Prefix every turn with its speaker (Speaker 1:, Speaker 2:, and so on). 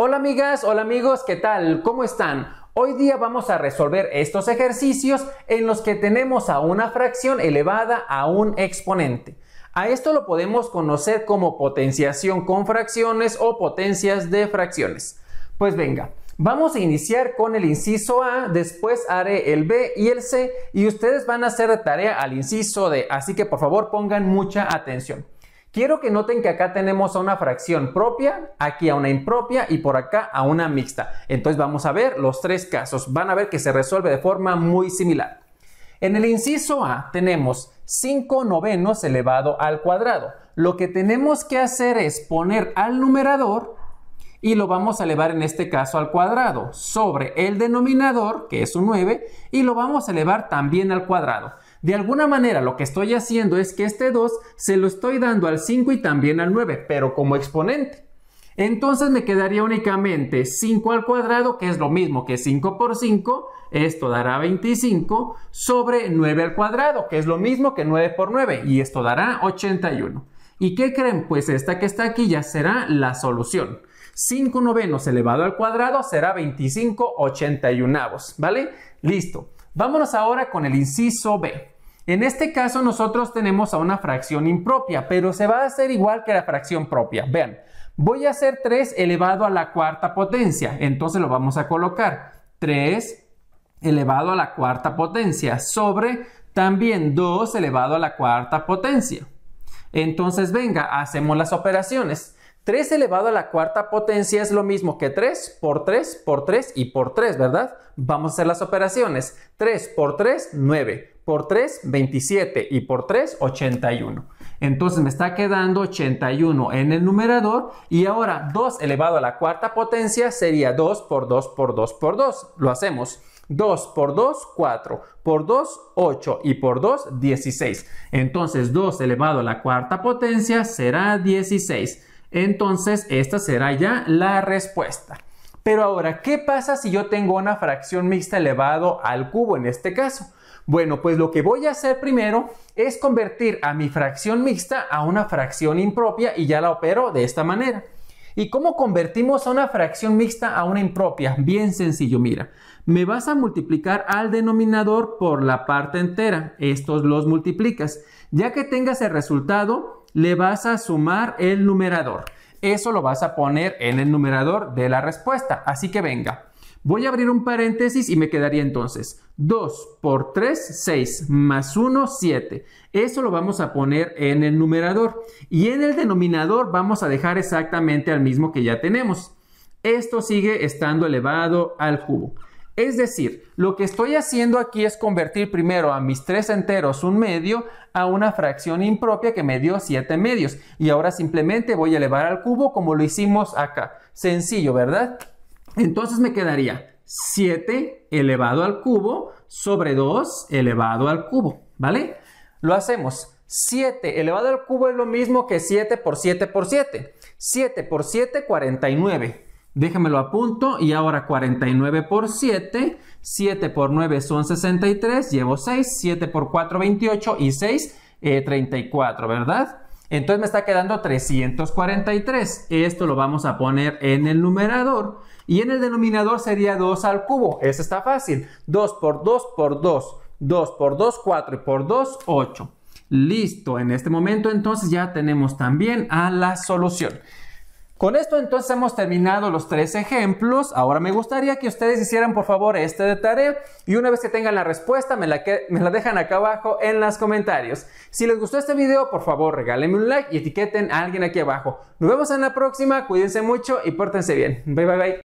Speaker 1: Hola amigas, hola amigos, ¿qué tal? ¿Cómo están? Hoy día vamos a resolver estos ejercicios en los que tenemos a una fracción elevada a un exponente. A esto lo podemos conocer como potenciación con fracciones o potencias de fracciones. Pues venga, vamos a iniciar con el inciso A, después haré el B y el C y ustedes van a hacer tarea al inciso D, así que por favor pongan mucha atención. Quiero que noten que acá tenemos a una fracción propia, aquí a una impropia y por acá a una mixta. Entonces vamos a ver los tres casos. Van a ver que se resuelve de forma muy similar. En el inciso A tenemos 5 novenos elevado al cuadrado. Lo que tenemos que hacer es poner al numerador y lo vamos a elevar en este caso al cuadrado sobre el denominador, que es un 9, y lo vamos a elevar también al cuadrado. De alguna manera lo que estoy haciendo es que este 2 se lo estoy dando al 5 y también al 9, pero como exponente. Entonces me quedaría únicamente 5 al cuadrado, que es lo mismo que 5 por 5, esto dará 25, sobre 9 al cuadrado, que es lo mismo que 9 por 9, y esto dará 81. ¿Y qué creen? Pues esta que está aquí ya será la solución. 5 novenos elevado al cuadrado será 25 81avos, ¿vale? Listo. Vámonos ahora con el inciso B. En este caso nosotros tenemos a una fracción impropia, pero se va a hacer igual que la fracción propia. Vean, voy a hacer 3 elevado a la cuarta potencia, entonces lo vamos a colocar. 3 elevado a la cuarta potencia sobre también 2 elevado a la cuarta potencia. Entonces venga, hacemos las operaciones. 3 elevado a la cuarta potencia es lo mismo que 3 por 3 por 3 y por 3, ¿verdad? Vamos a hacer las operaciones. 3 por 3, 9. Por 3, 27. Y por 3, 81. Entonces me está quedando 81 en el numerador. Y ahora 2 elevado a la cuarta potencia sería 2 por 2 por 2 por 2. Lo hacemos. 2 por 2, 4. Por 2, 8. Y por 2, 16. Entonces 2 elevado a la cuarta potencia será 16. Entonces, esta será ya la respuesta. Pero ahora, ¿qué pasa si yo tengo una fracción mixta elevado al cubo en este caso? Bueno, pues lo que voy a hacer primero es convertir a mi fracción mixta a una fracción impropia y ya la opero de esta manera. ¿Y cómo convertimos a una fracción mixta a una impropia? Bien sencillo, mira. Me vas a multiplicar al denominador por la parte entera. Estos los multiplicas. Ya que tengas el resultado, le vas a sumar el numerador. Eso lo vas a poner en el numerador de la respuesta. Así que venga. Voy a abrir un paréntesis y me quedaría entonces 2 por 3, 6, más 1, 7. Eso lo vamos a poner en el numerador. Y en el denominador vamos a dejar exactamente al mismo que ya tenemos. Esto sigue estando elevado al cubo. Es decir, lo que estoy haciendo aquí es convertir primero a mis tres enteros un medio a una fracción impropia que me dio siete medios. Y ahora simplemente voy a elevar al cubo como lo hicimos acá. Sencillo, ¿verdad? Entonces me quedaría 7 elevado al cubo sobre 2 elevado al cubo, ¿vale? Lo hacemos. 7 elevado al cubo es lo mismo que 7 por 7 por 7. 7 por 7, 49. Déjamelo a punto y ahora 49 por 7, 7 por 9 son 63, llevo 6, 7 por 4 28 y 6 34, eh, ¿verdad? Entonces me está quedando 343. Esto lo vamos a poner en el numerador. Y en el denominador sería 2 al cubo. Eso está fácil. 2 por 2 por 2. 2 por 2, 4 y por 2, 8. Listo. En este momento entonces ya tenemos también a la solución. Con esto entonces hemos terminado los tres ejemplos. Ahora me gustaría que ustedes hicieran por favor este de tarea y una vez que tengan la respuesta me la, dejan acá abajo en los comentarios. Si les gustó este video por favor regálenme un like y etiqueten a alguien aquí abajo. Nos vemos en la próxima, cuídense mucho y pórtense bien. Bye bye bye.